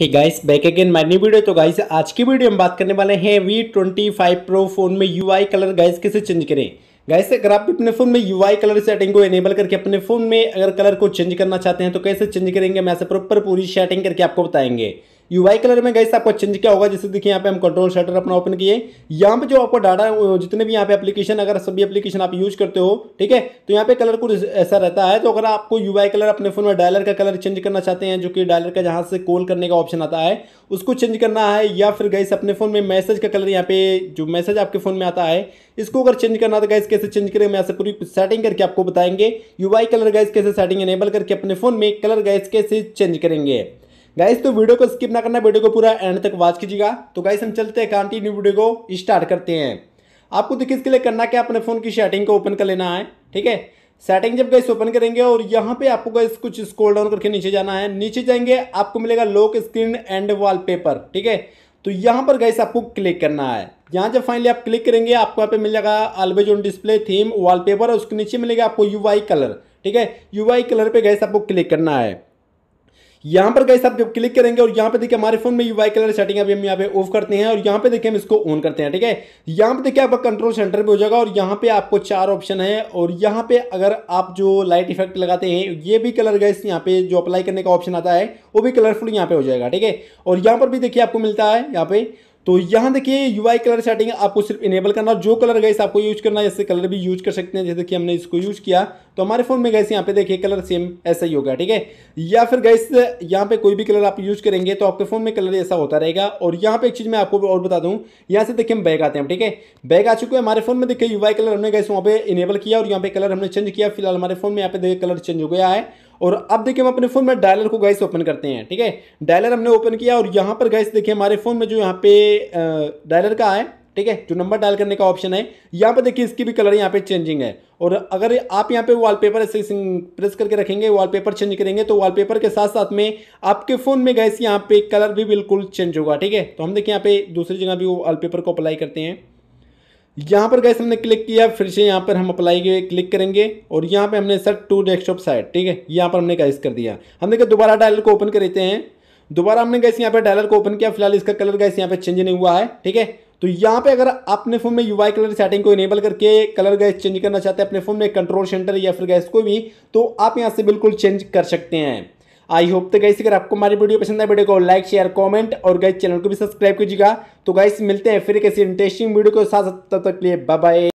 hey guys back again my new video तो guys आज की वीडियो हम बात करने वाले हैं V twenty five pro phone में यूआई कलर गाइस कैसे चेंज करें गाइस अगर आप अपने फ़ोन में यूआई कलर सेटिंग को एनेबल करके अपने फ़ोन में अगर कलर को चेंज करना चाहते हैं तो कैसे चेंज करेंगे मैं ऐसे प्रॉपर पूरी सेटिंग करके आपको बताएंगे यूआई कलर में गैस आपको चेंज क्या होगा जैसे देखिए यहाँ पे हम कंट्रोल शटर अपना ओपन किए यहाँ पे जो आपको डाटा जितने भी यहाँ पे एप्लीकेशन अगर सभी एप्लीकेशन आप यूज करते हो ठीक है तो यहाँ पे कलर कुछ ऐसा रहता है तो अगर आपको यू कलर अपने फोन में डायलर का कलर चेंज करना चाहते हैं जो कि डायलर का जहाँ से कॉल करने का ऑप्शन आता है उसको चेंज करना है या फिर गैस अपने फोन में मैसेज का कलर यहाँ पे जो मैसेज आपके फोन में आता है इसको अगर चेंज करना तो गैस कैसे चेंज करें मैं यहाँ से पूरी सेटिंग करके आपको बताएंगे यूआई कलर गैस कैसे सेटिंग एनेबल करके अपने फोन में कलर गैस कैसे चेंज करेंगे गाइस तो वीडियो को स्किप ना करना वीडियो को पूरा एंड तक वॉच कीजिएगा तो गाइस हम चलते हैं कंटिन्यू वीडियो को स्टार्ट करते हैं आपको देखिए इसके लिए करना क्या अपने फ़ोन की सेटिंग को ओपन कर लेना है ठीक है सेटिंग जब गैस ओपन करेंगे और यहाँ पे आपको गैस कुछ स्क्रॉल डाउन करके नीचे जाना है नीचे जाएंगे आपको मिलेगा लॉक स्क्रीन एंड वॉलपेपर ठीक है तो यहाँ पर गैस आपको क्लिक करना है यहाँ जब फाइनली आप क्लिक करेंगे आपको यहाँ पे मिल जाएगा always on display theme wallpaper और उसके नीचे मिलेगा आपको यूवाई कलर ठीक है आई कलर पे गैस आपको क्लिक करना है यहां पर गाइस आप जब क्लिक करेंगे और यहाँ पे देखिए हमारे फोन में यू वाई कलर सेटिंग अभी हम यहां पे ऑफ करते हैं और यहां पे देखिए हम इसको ऑन करते हैं ठीक है यहां पे देखिए आपका कंट्रोल सेंटर भी हो जाएगा और यहाँ पे आपको चार ऑप्शन है और यहाँ पे अगर आप जो लाइट इफेक्ट लगाते हैं ये भी कलर गाइस यहाँ पे जो अप्लाई करने का ऑप्शन आता है वो भी कलरफुल यहाँ पे हो जाएगा ठीक है और यहां पर भी देखिए आपको मिलता है यहाँ पे तो यहाँ देखिए यूआई कलर सेटिंग आपको सिर्फ इनेबल करना जो कलर गैस आपको यूज करना जैसे कलर भी यूज कर सकते हैं जैसे कि हमने इसको यूज किया तो हमारे फोन में गैस यहाँ पे देखिए कलर सेम ऐसा ही होगा ठीक है या फिर गैस यहाँ पे कोई भी कलर आप यूज करेंगे तो आपके फोन में कलर ऐसा होता रहेगा और यहाँ पे एक चीज मैं आपको और बता दूँ यहाँ से देखिए हम बैग आते हैं ठीक है बैग आ चुके हैं हमारे फोन में देखिए यूआई कलर हमने गैस वहाँ पे इनेबल किया और यहाँ पे कलर हमने चेंज किया फिलहाल हमारे फोन में यहाँ पे देखिए कलर चेंज हो गया है और अब देखिए हम अपने फ़ोन में डायलर को गैस ओपन करते हैं ठीक है डायलर हमने ओपन किया और यहाँ पर गैस देखिए हमारे फ़ोन में जो यहाँ पे डायलर का है ठीक है जो नंबर डायल करने का ऑप्शन है यहाँ पर देखिए इसकी भी कलर यहाँ पे चेंजिंग है और अगर आप यहाँ पे वॉलपेपर ऐसे प्रेस करके रखेंगे वॉलपेपर चेंज करेंगे तो वॉलपेपर के साथ साथ में आपके फ़ोन में गैस यहाँ पे कलर भी बिल्कुल चेंज होगा ठीक है तो हम देखिए यहाँ पे दूसरी जगह भी वो वॉलपेपर को अप्लाई करते हैं यहाँ पर गैस हमने क्लिक किया फिर से यहाँ पर हम अप्लाई के क्लिक करेंगे और यहाँ पे हमने सर टू डेस्कटॉप साइट ठीक है यहाँ पर हमने गैस कर दिया हमने देखिए दोबारा डायलर को ओपन कर देते हैं दोबारा हमने गैस यहाँ पर डायलर को ओपन किया फिलहाल इसका कलर गैस यहाँ पर चेंज नहीं हुआ है ठीक है तो यहाँ पे अगर अपने फोन में यूआई कलर सेटिंग को इनेबल करके कलर गैस चेंज करना चाहते हैं अपने फोन में कंट्रोल सेंटर या फिर गैस को भी तो आप यहाँ से बिल्कुल चेंज कर सकते हैं आई होप तो गाइस अगर आपको हमारी वीडियो पसंद है वीडियो को लाइक शेयर कमेंट और गाइस चैनल को भी सब्सक्राइब कीजिएगा तो गाइस मिलते हैं फिर किसी इंटरेस्टिंग वीडियो के साथ तब तक लिए बाय